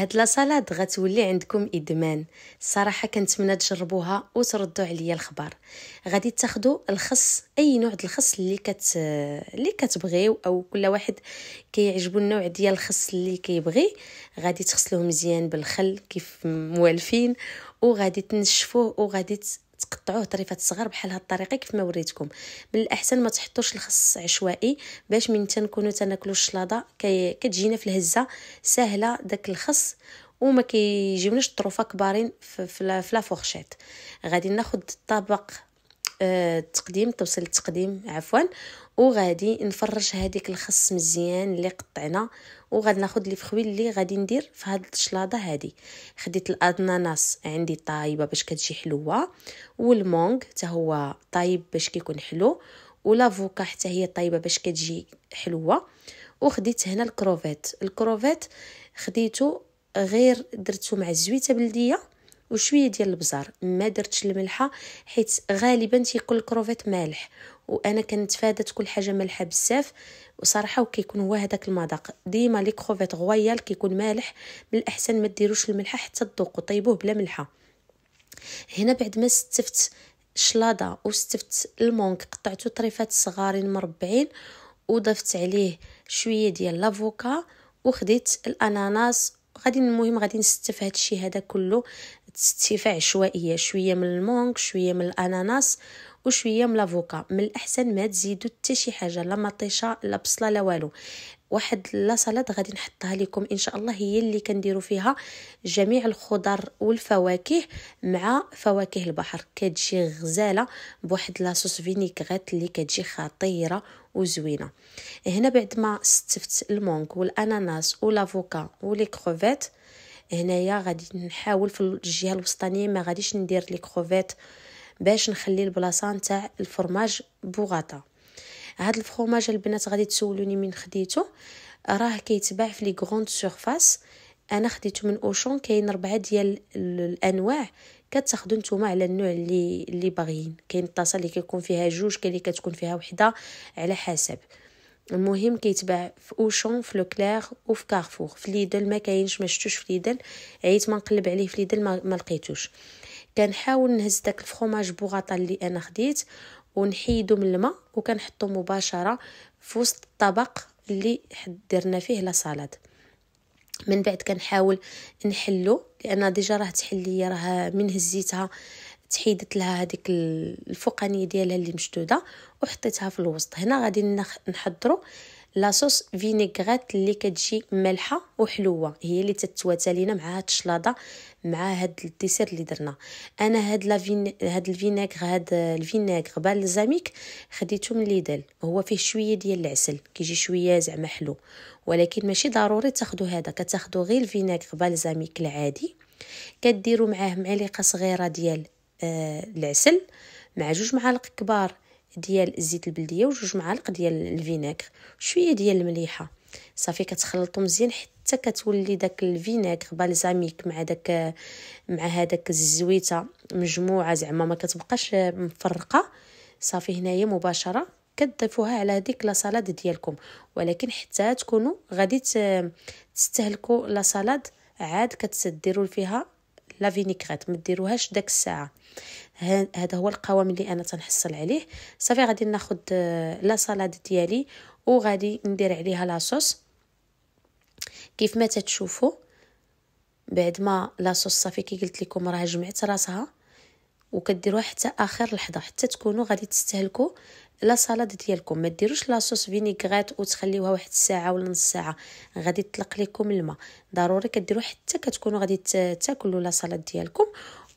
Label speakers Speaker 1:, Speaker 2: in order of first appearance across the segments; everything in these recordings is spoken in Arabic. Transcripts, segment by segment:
Speaker 1: هاد لا سالاد غتولي عندكم ادمان الصراحه كنتمنى تجربوها وتردوا عليا الخبر غادي تاخذوا الخس اي نوع د الخس اللي كت اللي كتبغيو او كل واحد كيعجبو النوع ديال الخس اللي كيبغي غادي تغسلوه مزيان بالخل كيف موالفين وغادي تنشفوه وغادي تقطعوه طريفات صغار بحال هاد الطريقه كيف ما وريتكم من الاحسن ما تحطوش الخس عشوائي باش من تنكونوا تناكلوا الشلاضه كتجينا في الهزه سهله داك الخس وما كيجيوناش طروفه كبارين في, لا فورشيت غادي ناخد طبق التقديم آه، توصيل التقديم عفوا وغادي نفرش هذيك الخس مزيان اللي قطعنا وغادي ناخذ لي فخوي اللي غادي ندير في هاد الشلاضه هادي خديت الاناناس عندي طايبه باش كتجي حلوه والمونغ حتى هو طايب باش كيكون حلو ولافوكا حتى هي طايبه باش كتجي حلوه وخديت هنا الكروفيت الكروفيت خديته غير درتو مع الزويته بلديه وشويه ديال البزار ما درتش الملحه حيت غالبا تيكون الكروفيت مالح وانا كنتفادى تكون حاجه مالحه بزاف وصراحه وكيكون هو هذاك المذاق ديما لي كروفيت غويال كيكون مالح من الاحسن ما ديروش الملحه حتى تذوقوا طيبوه بلا ملحه هنا بعد ما استفت شلاضه وستفت المونك قطعته طريفات صغارين مربعين وضفت عليه شويه ديال لافوكا وخديت الاناناس غادي المهم غادي نستف هادشي هذا كله ستيفه عشوائيه شويه من المونك شويه من الاناناس وشويه من لافوكا من الاحسن ما تزيدوا حتى شي حاجه لا مطيشه لا بصله لا والو واحد لا سلطه غادي نحطها لكم ان شاء الله هي اللي كنديروا فيها جميع الخضر والفواكه مع فواكه البحر كتجي غزاله بواحد لاصوص فينيغريت اللي كتجي خطيره وزوينه هنا بعد ما استفت المونك والاناناس ولافوكا ولي كروفيت هنايا غادي نحاول في الجهه الوسطانيه ما غاديش ندير لي كروفيت باش نخلي البلاصه نتاع الفرماج بوغاطا هاد الفرماج البنات غادي تسولوني من خديته راه كيتباع في لي غروند سيرفاس انا خديته من اوشون كاين ربعه ديال الانواع كتاخذوا نتوما على النوع اللي اللي باغيين كاين الطاسه اللي كيكون فيها جوج كاين اللي كتكون فيها وحده على حسب المهم كيتباع في اوشون في لوكلير وفي كارفور في ليدل ما كاينش ما شفتوش في ليدل عيت ما نقلب عليه في ليدل ما, ما لقيتوش كنحاول نهز داك الفخوماج بوغاطا اللي انا خديت ونحيدو من الماء وكنحطو مباشره في وسط الطبق اللي درنا فيه لا سالاد من بعد كنحاول نحلو لان ديجا راه ليا راه من هزيتها تحيدت لها هذيك الفوقانيه ديالها اللي مشدوده وحطيتها في الوسط هنا غادي نحضروا لاصوص فينيغريت اللي كتجي مالحه وحلوه هي اللي تتواتى لينا مع هاد الشلاضه مع هاد الديسير اللي درنا انا هاد لا فين هاد الفينيغ هاد الفينيغ بالزاميك خديته من ليدل هو فيه شويه ديال العسل كيجي شويه زعما حلو ولكن ماشي ضروري تاخذوا هذا كتاخذوا غير الفينيغ بالزاميك العادي كديروا معاه معلقه صغيره ديال آه، العسل مع جوج معالق كبار ديال الزيت البلديه وجوج معالق ديال الفينيغ شويه ديال المليحه صافي كتخلطو مزيان حتى كتولي داك الفينيغ بالزاميك مع داك مع هذاك الزويته مجموعه زعما ما كتبقاش مفرقه صافي هنايا مباشره كتضيفوها على هذيك لا سالاد ديالكم ولكن حتى تكونوا غادي تستهلكوا لا سالاد عاد كتديروا فيها لا فينيكريت ما ديروهاش داك الساعه هذا هو القوام اللي انا تنحصل عليه صافي غادي ناخد آه، لا سالاد ديالي وغادي ندير عليها لاصوص كيف ما تتشوفوا بعد ما لاصوص صافي كي قلت لكم راه جمعت راسها وكديروها حتى اخر لحظه حتى تكونوا غادي تستهلكوا لا سالاد ديالكم ما ديروش لاصوص فينيغريت وتخليوها واحد الساعه ولا نص ساعه غادي تطلق لكم الماء ضروري كديروا حتى كتكونوا غادي تاكلوا لا سالاد ديالكم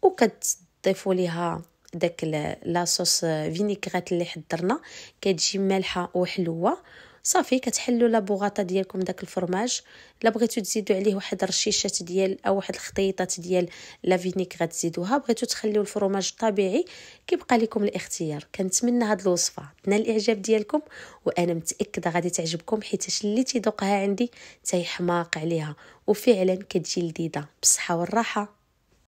Speaker 1: وكتضيفوا ليها داك لاصوص فينيغريت اللي حضرنا كتجي مالحه وحلوه صافي كتحلوا لا بوغاطه ديالكم داك الفرماج لا بغيتو تزيدوا عليه واحد رشيشات ديال او واحد الخطيطات ديال لا فينيك غتزيدوها بغيتو تخليو الفرماج طبيعي كيبقى لكم الاختيار كنتمنى هاد الوصفه تنال الاعجاب ديالكم وانا متاكده غادي تعجبكم حيت اللي تيدوقها عندي تيحماق عليها وفعلا كتجي لذيذه بالصحه والراحه